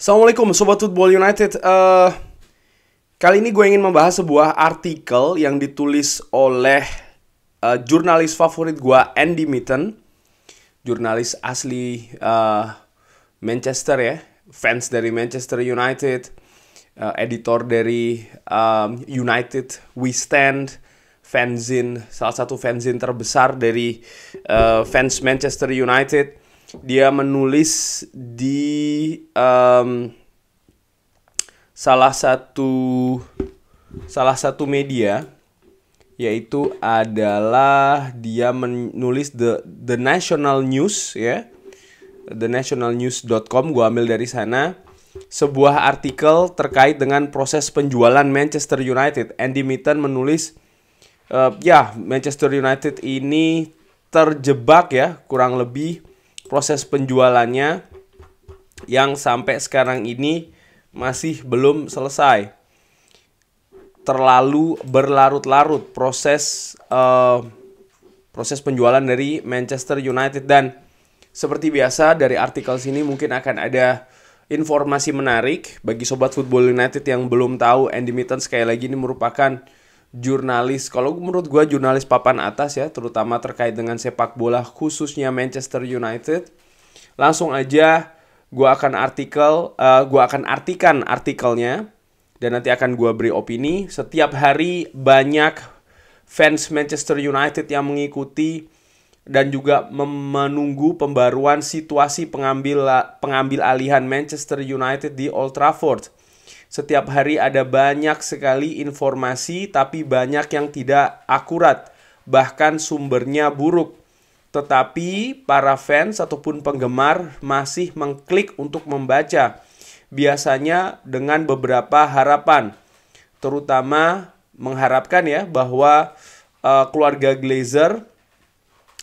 Assalamualaikum Sobat Football United uh, Kali ini gue ingin membahas sebuah artikel yang ditulis oleh uh, jurnalis favorit gue Andy Mitten Jurnalis asli uh, Manchester ya Fans dari Manchester United uh, Editor dari um, United We Stand Fanzine, salah satu fanzine terbesar dari uh, fans Manchester United dia menulis di um, salah satu salah satu media yaitu adalah dia menulis the the national news ya the national news.com gua ambil dari sana sebuah artikel terkait dengan proses penjualan Manchester United Andy Mitten menulis uh, ya Manchester United ini terjebak ya kurang lebih proses penjualannya yang sampai sekarang ini masih belum selesai. Terlalu berlarut-larut proses uh, proses penjualan dari Manchester United dan seperti biasa dari artikel sini mungkin akan ada informasi menarik bagi sobat Football United yang belum tahu Andy Mitton sekali lagi ini merupakan jurnalis. Kalau menurut gue jurnalis papan atas ya, terutama terkait dengan sepak bola khususnya Manchester United. Langsung aja gue akan artikel, uh, eh, gue akan artikan artikelnya dan nanti akan gue beri opini. Setiap hari banyak fans Manchester United yang mengikuti dan juga menunggu pembaruan situasi pengambil pengambil alihan Manchester United di Old Trafford setiap hari ada banyak sekali informasi, tapi banyak yang tidak akurat, bahkan sumbernya buruk. Tetapi para fans ataupun penggemar masih mengklik untuk membaca, biasanya dengan beberapa harapan, terutama mengharapkan ya bahwa uh, keluarga Glazer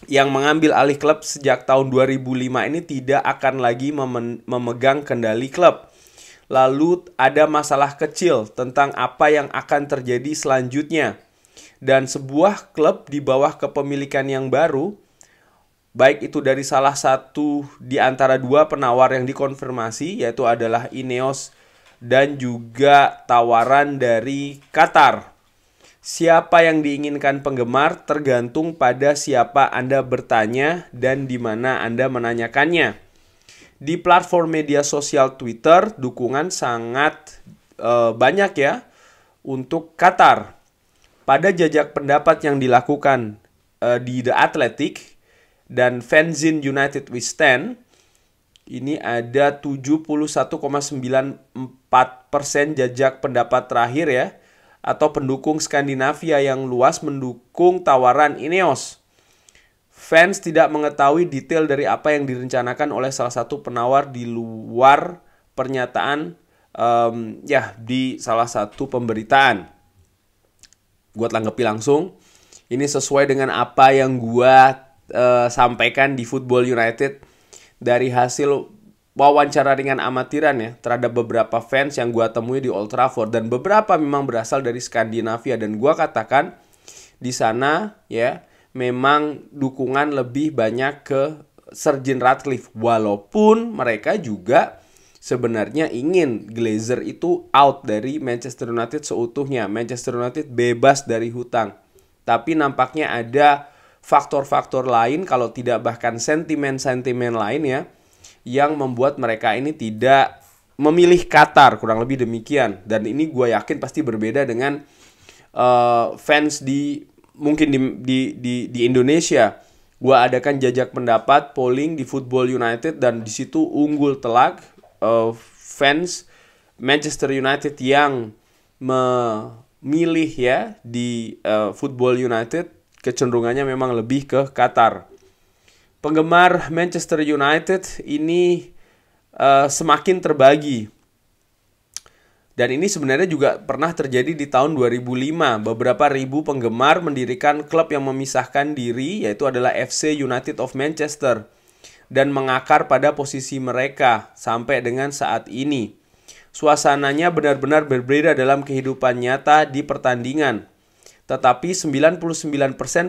yang mengambil alih klub sejak tahun 2005 ini tidak akan lagi memegang kendali klub. Lalu ada masalah kecil tentang apa yang akan terjadi selanjutnya. Dan sebuah klub di bawah kepemilikan yang baru, baik itu dari salah satu di antara dua penawar yang dikonfirmasi, yaitu adalah Ineos dan juga tawaran dari Qatar. Siapa yang diinginkan penggemar tergantung pada siapa Anda bertanya dan di mana Anda menanyakannya. Di platform media sosial Twitter, dukungan sangat e, banyak ya untuk Qatar. Pada jajak pendapat yang dilakukan e, di The Athletic dan fanzine United We Stand, ini ada 71,94% jajak pendapat terakhir ya atau pendukung Skandinavia yang luas mendukung tawaran Ineos. Fans tidak mengetahui detail dari apa yang direncanakan oleh salah satu penawar di luar pernyataan um, ya di salah satu pemberitaan. Gua tanggapi langsung. Ini sesuai dengan apa yang gua uh, sampaikan di Football United dari hasil wawancara dengan amatiran ya terhadap beberapa fans yang gua temui di Old Trafford dan beberapa memang berasal dari Skandinavia dan gua katakan di sana ya memang dukungan lebih banyak ke Sergeant Ratcliffe walaupun mereka juga sebenarnya ingin Glazer itu out dari Manchester United seutuhnya. Manchester United bebas dari hutang. Tapi nampaknya ada faktor-faktor lain kalau tidak bahkan sentimen-sentimen lain ya yang membuat mereka ini tidak memilih Qatar kurang lebih demikian dan ini gue yakin pasti berbeda dengan uh, fans di mungkin di di di, di Indonesia gue adakan jajak pendapat polling di Football United dan di situ unggul telak uh, fans Manchester United yang memilih ya di uh, Football United kecenderungannya memang lebih ke Qatar. Penggemar Manchester United ini uh, semakin terbagi dan ini sebenarnya juga pernah terjadi di tahun 2005. Beberapa ribu penggemar mendirikan klub yang memisahkan diri yaitu adalah FC United of Manchester dan mengakar pada posisi mereka sampai dengan saat ini. Suasananya benar-benar berbeda dalam kehidupan nyata di pertandingan. Tetapi 99%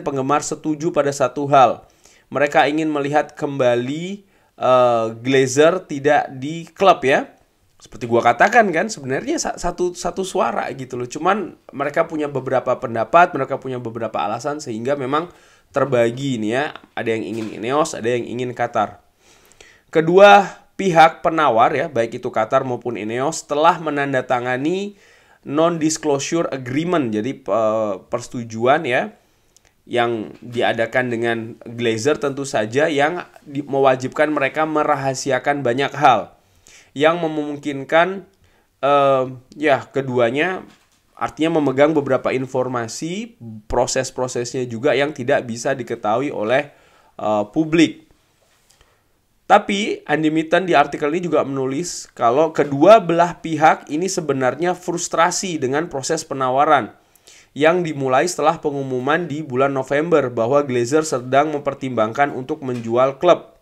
penggemar setuju pada satu hal. Mereka ingin melihat kembali uh, Glazer tidak di klub ya seperti gua katakan kan sebenarnya satu satu suara gitu loh cuman mereka punya beberapa pendapat mereka punya beberapa alasan sehingga memang terbagi ini ya ada yang ingin Ineos ada yang ingin Qatar kedua pihak penawar ya baik itu Qatar maupun Ineos telah menandatangani non disclosure agreement jadi persetujuan ya yang diadakan dengan Glazer tentu saja yang mewajibkan mereka merahasiakan banyak hal yang memungkinkan eh, ya keduanya artinya memegang beberapa informasi proses-prosesnya juga yang tidak bisa diketahui oleh eh, publik. Tapi Andy Mitten di artikel ini juga menulis kalau kedua belah pihak ini sebenarnya frustrasi dengan proses penawaran yang dimulai setelah pengumuman di bulan November bahwa Glazer sedang mempertimbangkan untuk menjual klub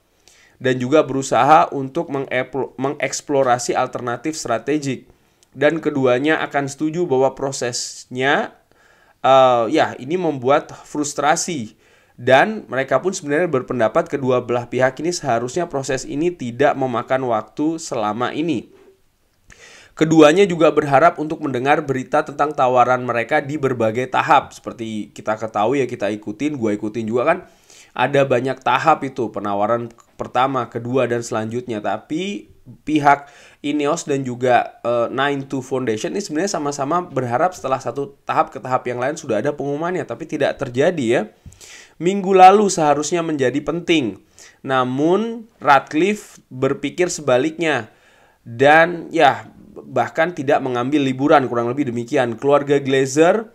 dan juga berusaha untuk mengeksplorasi alternatif strategik. Dan keduanya akan setuju bahwa prosesnya, uh, ya, ini membuat frustrasi. Dan mereka pun sebenarnya berpendapat kedua belah pihak ini seharusnya proses ini tidak memakan waktu selama ini. Keduanya juga berharap untuk mendengar berita tentang tawaran mereka di berbagai tahap. Seperti kita ketahui ya kita ikutin, gue ikutin juga kan ada banyak tahap itu penawaran pertama, kedua dan selanjutnya. Tapi pihak Ineos dan juga uh, Nine Two Foundation ini sebenarnya sama-sama berharap setelah satu tahap ke tahap yang lain sudah ada pengumumannya, tapi tidak terjadi ya. Minggu lalu seharusnya menjadi penting. Namun Radcliffe berpikir sebaliknya dan ya bahkan tidak mengambil liburan kurang lebih demikian. Keluarga Glazer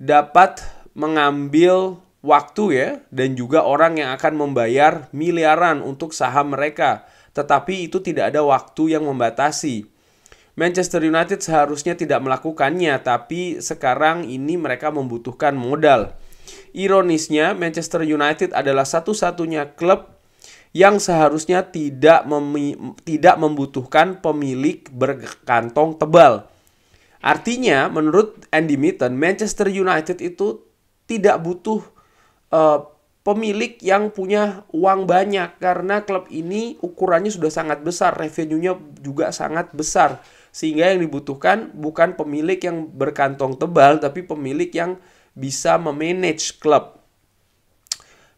dapat mengambil waktu ya, dan juga orang yang akan membayar miliaran untuk saham mereka. Tetapi itu tidak ada waktu yang membatasi. Manchester United seharusnya tidak melakukannya, tapi sekarang ini mereka membutuhkan modal. Ironisnya, Manchester United adalah satu-satunya klub yang seharusnya tidak memi tidak membutuhkan pemilik berkantong tebal. Artinya, menurut Andy Mitten, Manchester United itu tidak butuh Eh, pemilik yang punya uang banyak karena klub ini ukurannya sudah sangat besar, revenue-nya juga sangat besar. Sehingga yang dibutuhkan bukan pemilik yang berkantong tebal tapi pemilik yang bisa memanage klub.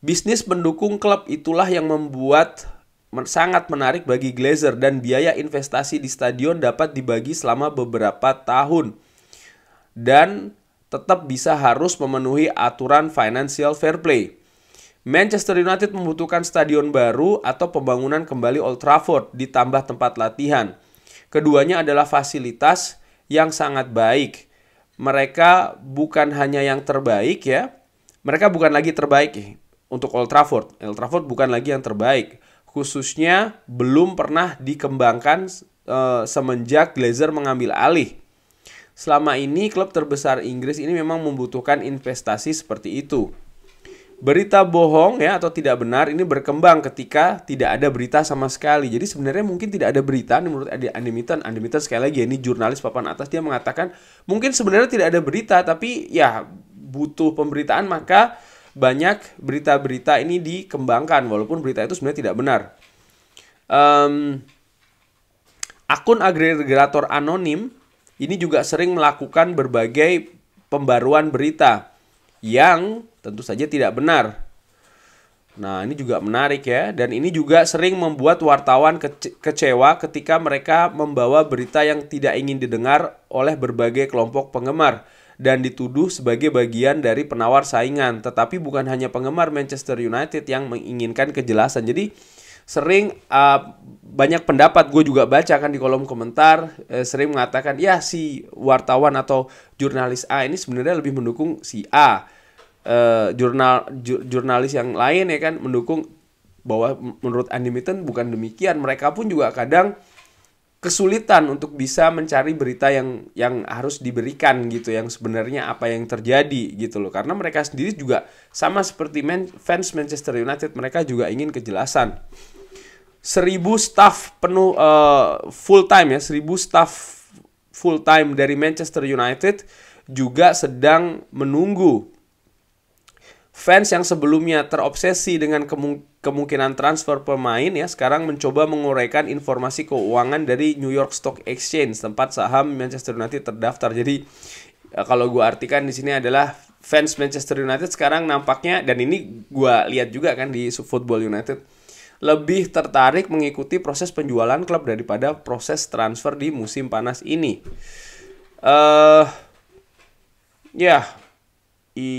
Bisnis pendukung klub itulah yang membuat sangat menarik bagi Glazer dan biaya investasi di stadion dapat dibagi selama beberapa tahun. Dan tetap bisa harus memenuhi aturan financial fair play. Manchester United membutuhkan stadion baru atau pembangunan kembali Old Trafford ditambah tempat latihan. Keduanya adalah fasilitas yang sangat baik. Mereka bukan hanya yang terbaik ya. Mereka bukan lagi terbaik untuk Old Trafford. Old Trafford bukan lagi yang terbaik. Khususnya belum pernah dikembangkan e, semenjak Glazer mengambil alih. Selama ini klub terbesar Inggris ini memang membutuhkan investasi seperti itu. Berita bohong ya atau tidak benar ini berkembang ketika tidak ada berita sama sekali. Jadi sebenarnya mungkin tidak ada berita menurut Andi Andimitan. Andimitan sekali lagi ya, ini jurnalis papan atas dia mengatakan mungkin sebenarnya tidak ada berita tapi ya butuh pemberitaan maka banyak berita-berita ini dikembangkan walaupun berita itu sebenarnya tidak benar. Um, akun agregator anonim ini juga sering melakukan berbagai pembaruan berita yang tentu saja tidak benar. Nah, ini juga menarik ya, dan ini juga sering membuat wartawan kecewa ketika mereka membawa berita yang tidak ingin didengar oleh berbagai kelompok penggemar dan dituduh sebagai bagian dari penawar saingan. Tetapi bukan hanya penggemar Manchester United yang menginginkan kejelasan. Jadi, sering uh, banyak pendapat gue juga baca kan di kolom komentar eh, sering mengatakan ya si wartawan atau jurnalis A ini sebenarnya lebih mendukung si A uh, jurnal jur, jurnalis yang lain ya kan mendukung bahwa menurut Andy Mitten bukan demikian mereka pun juga kadang kesulitan untuk bisa mencari berita yang yang harus diberikan gitu yang sebenarnya apa yang terjadi gitu loh karena mereka sendiri juga sama seperti fans Manchester United mereka juga ingin kejelasan Seribu staff penuh uh, full time ya, seribu staff full time dari Manchester United juga sedang menunggu fans yang sebelumnya terobsesi dengan kemung kemungkinan transfer pemain ya sekarang mencoba menguraikan informasi keuangan dari New York Stock Exchange tempat saham Manchester United terdaftar. Jadi eh, kalau gue artikan di sini adalah fans Manchester United sekarang nampaknya dan ini gue lihat juga kan di Football United lebih tertarik mengikuti proses penjualan klub daripada proses transfer di musim panas ini. Eh uh, ya, I,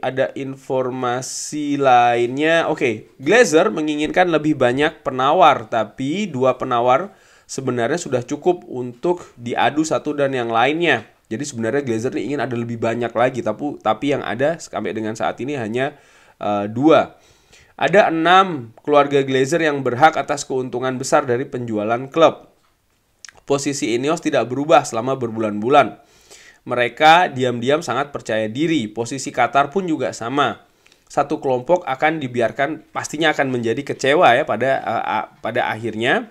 ada informasi lainnya. Oke, okay. Glazer menginginkan lebih banyak penawar, tapi dua penawar sebenarnya sudah cukup untuk diadu satu dan yang lainnya. Jadi sebenarnya Glazer ingin ada lebih banyak lagi, tapi tapi yang ada sampai dengan saat ini hanya uh, dua. Ada enam keluarga Glazer yang berhak atas keuntungan besar dari penjualan klub. Posisi Ineos tidak berubah selama berbulan-bulan. Mereka diam-diam sangat percaya diri. Posisi Qatar pun juga sama. Satu kelompok akan dibiarkan, pastinya akan menjadi kecewa ya pada uh, uh, pada akhirnya.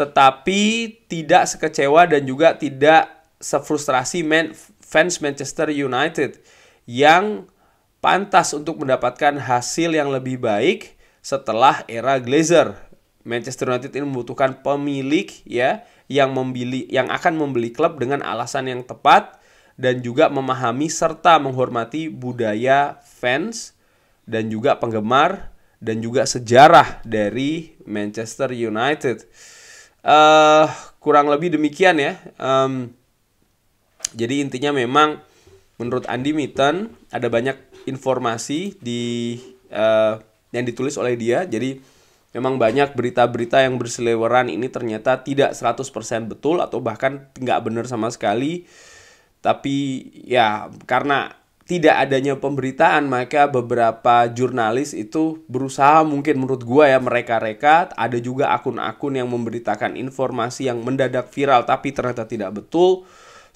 Tetapi tidak sekecewa dan juga tidak sefrustrasi man, fans Manchester United yang pantas untuk mendapatkan hasil yang lebih baik setelah era Glazer. Manchester United ini membutuhkan pemilik ya yang membeli yang akan membeli klub dengan alasan yang tepat dan juga memahami serta menghormati budaya fans dan juga penggemar dan juga sejarah dari Manchester United. Uh, kurang lebih demikian ya. Um, jadi intinya memang menurut Andy Mitten ada banyak informasi di uh, yang ditulis oleh dia. Jadi memang banyak berita-berita yang berseliweran ini ternyata tidak 100% betul atau bahkan nggak benar sama sekali. Tapi ya karena tidak adanya pemberitaan maka beberapa jurnalis itu berusaha mungkin menurut gua ya mereka-reka ada juga akun-akun yang memberitakan informasi yang mendadak viral tapi ternyata tidak betul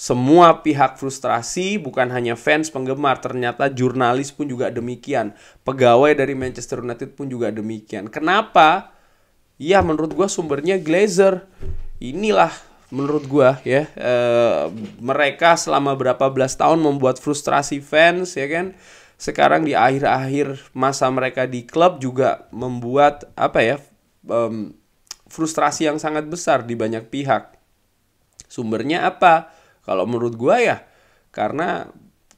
semua pihak frustrasi, bukan hanya fans penggemar, ternyata jurnalis pun juga demikian. Pegawai dari Manchester United pun juga demikian. Kenapa? Ya menurut gue sumbernya Glazer. Inilah menurut gue ya Uh, mereka selama berapa belas tahun membuat frustrasi fans ya kan. Sekarang di akhir-akhir masa mereka di klub juga membuat apa ya um, frustrasi yang sangat besar di banyak pihak. Sumbernya apa? Kalau menurut gua ya karena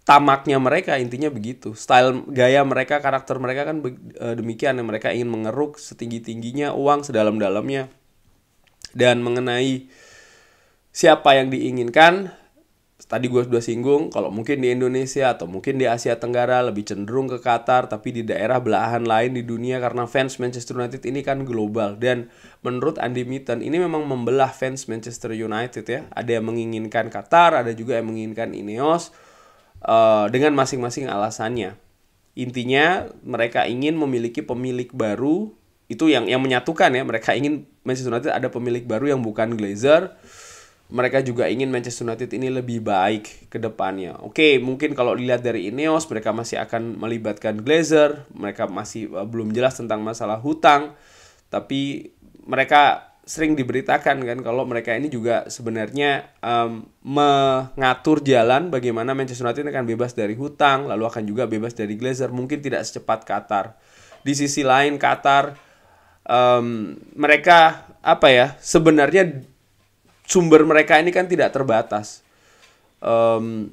tamaknya mereka intinya begitu style gaya mereka karakter mereka kan eh, demikian yang mereka ingin mengeruk setinggi tingginya uang sedalam dalamnya dan mengenai siapa yang diinginkan tadi gue sudah singgung kalau mungkin di Indonesia atau mungkin di Asia Tenggara lebih cenderung ke Qatar tapi di daerah belahan lain di dunia karena fans Manchester United ini kan global dan menurut Andy Mitten ini memang membelah fans Manchester United ya ada yang menginginkan Qatar ada juga yang menginginkan Ineos uh, dengan masing-masing alasannya intinya mereka ingin memiliki pemilik baru itu yang yang menyatukan ya mereka ingin Manchester United ada pemilik baru yang bukan Glazer mereka juga ingin Manchester United ini lebih baik ke depannya. Oke, mungkin kalau dilihat dari Ineos, mereka masih akan melibatkan Glazer, mereka masih eh, belum jelas tentang masalah hutang, tapi mereka sering diberitakan kan kalau mereka ini juga sebenarnya um, mengatur jalan bagaimana Manchester United akan bebas dari hutang, lalu akan juga bebas dari Glazer, mungkin tidak secepat Qatar. Di sisi lain Qatar um, mereka apa ya sebenarnya sumber mereka ini kan tidak terbatas. Um,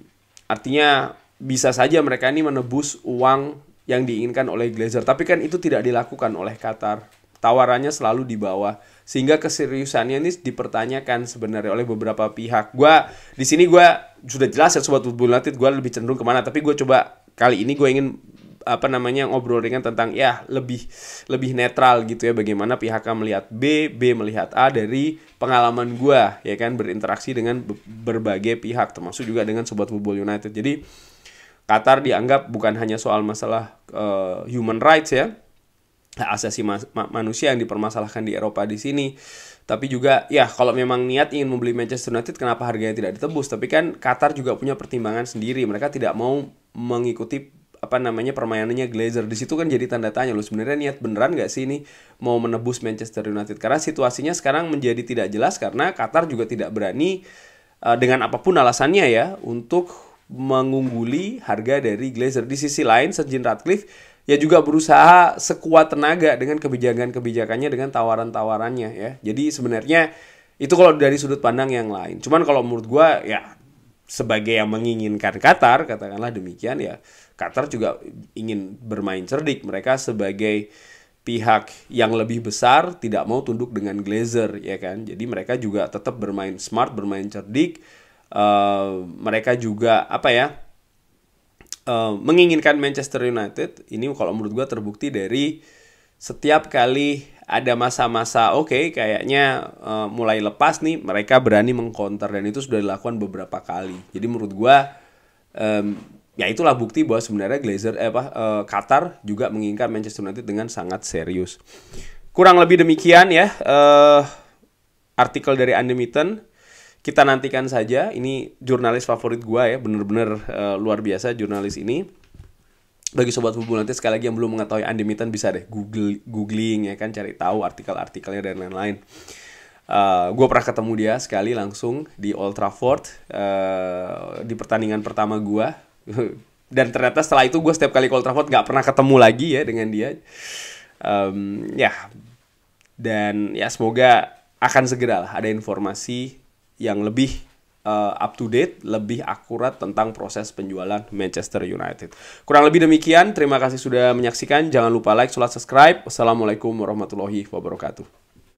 artinya bisa saja mereka ini menebus uang yang diinginkan oleh Glazer, tapi kan itu tidak dilakukan oleh Qatar. Tawarannya selalu di bawah, sehingga keseriusannya ini dipertanyakan sebenarnya oleh beberapa pihak. Gua di sini gue sudah jelas ya sobat United gue lebih cenderung kemana, tapi gue coba kali ini gue ingin apa namanya ngobrol dengan tentang ya lebih lebih netral gitu ya bagaimana pihak A melihat B, B melihat A dari pengalaman gua ya kan berinteraksi dengan berbagai pihak termasuk juga dengan sobat football United. Jadi Qatar dianggap bukan hanya soal masalah uh, human rights ya asasi ma ma manusia yang dipermasalahkan di Eropa di sini tapi juga ya kalau memang niat ingin membeli Manchester United kenapa harganya tidak ditebus tapi kan Qatar juga punya pertimbangan sendiri mereka tidak mau mengikuti apa namanya permainannya Glazer di situ kan jadi tanda tanya lu sebenarnya niat beneran gak sih ini mau menebus Manchester United karena situasinya sekarang menjadi tidak jelas karena Qatar juga tidak berani uh, dengan apapun alasannya ya untuk mengungguli harga dari Glazer di sisi lain Jim Ratcliffe ya juga berusaha sekuat tenaga dengan kebijakan-kebijakannya dengan tawaran-tawarannya ya jadi sebenarnya itu kalau dari sudut pandang yang lain cuman kalau menurut gua ya sebagai yang menginginkan Qatar katakanlah demikian ya Qatar juga ingin bermain cerdik. Mereka sebagai pihak yang lebih besar tidak mau tunduk dengan Glazer ya kan. Jadi mereka juga tetap bermain smart, bermain cerdik. Uh, mereka juga apa ya? Uh, menginginkan Manchester United ini kalau menurut gue terbukti dari setiap kali ada masa-masa oke okay, kayaknya uh, mulai lepas nih mereka berani mengkonter dan itu sudah dilakukan beberapa kali jadi menurut gue um, ya itulah bukti bahwa sebenarnya Glazer eh, apa eh, Qatar juga menginginkan Manchester United dengan sangat serius. Kurang lebih demikian ya eh, artikel dari Andy Mitten. Kita nantikan saja. Ini jurnalis favorit gua ya, bener-bener eh, luar biasa jurnalis ini. Bagi sobat bubu nanti sekali lagi yang belum mengetahui Andy Mitten bisa deh Google googling ya kan cari tahu artikel-artikelnya dan lain-lain. Uh, eh, gue pernah ketemu dia sekali langsung di Old Trafford uh, di pertandingan pertama gue dan ternyata setelah itu gue setiap kali call Old Trafford nggak pernah ketemu lagi ya dengan dia um, ya dan ya semoga akan segera lah ada informasi yang lebih uh, up to date, lebih akurat tentang proses penjualan Manchester United. Kurang lebih demikian, terima kasih sudah menyaksikan. Jangan lupa like, subscribe. Wassalamualaikum warahmatullahi wabarakatuh.